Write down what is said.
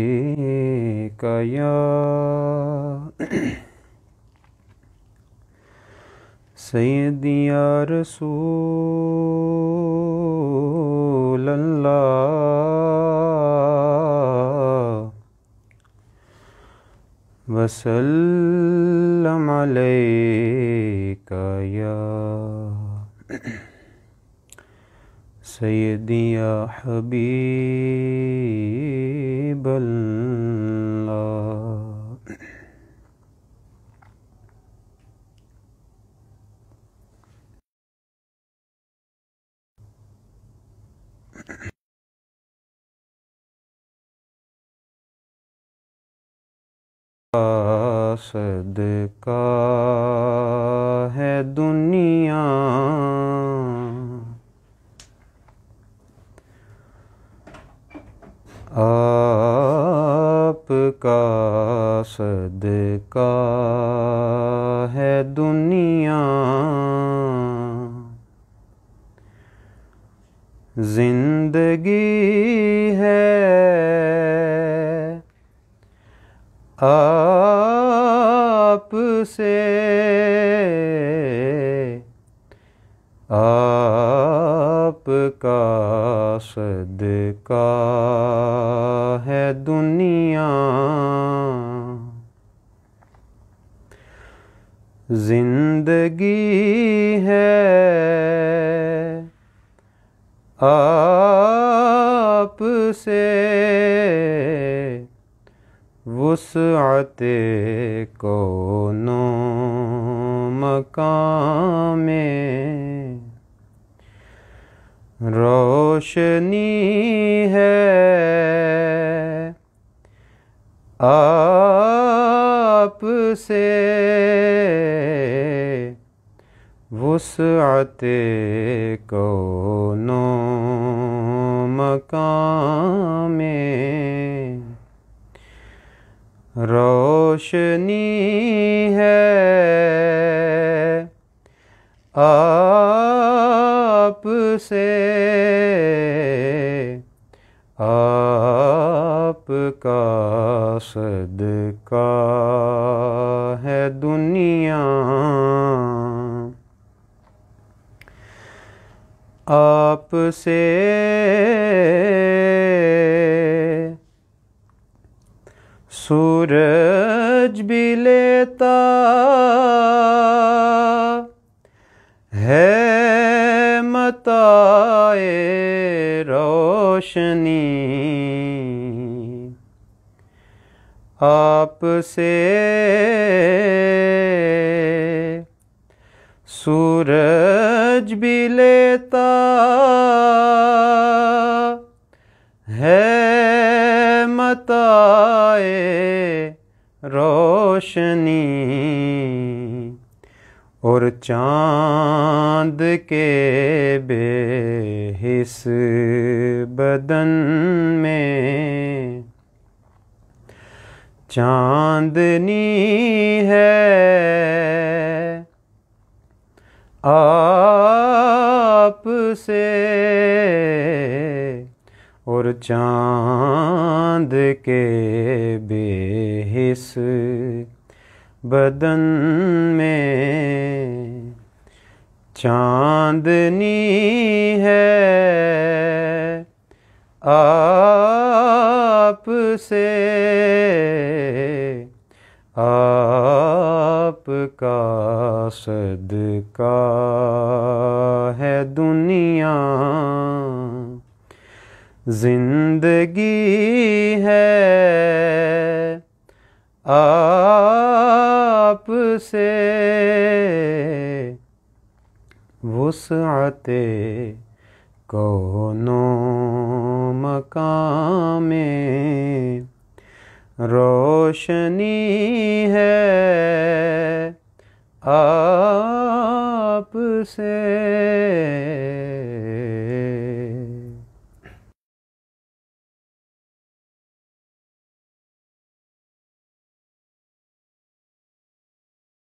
एकया सैदिया रसूल वसल्लम अलैका या سيدي يا حبيب الله صدقہ ہے دنیا का सदका है दुनिया जिंदगी है आप से आप का सदका जिंदगी है आप से वसअते को नो मकाम रोशनी है आपसे वसअते को नो मकामे रोशनी है आप से आ आपका सदका है दुनिया आप से सूरज भी लेता है मताए रोशन आपसे सूरज भी लेता है मताए रोशनी और चांद के बेहिस बदन में चांदनी है आप से और चांद के बेहिस बदन में चांदनी है आ से आपका सदका है दुनिया जिंदगी है आप से वसअते कोनो मकामे रोशनी है आप से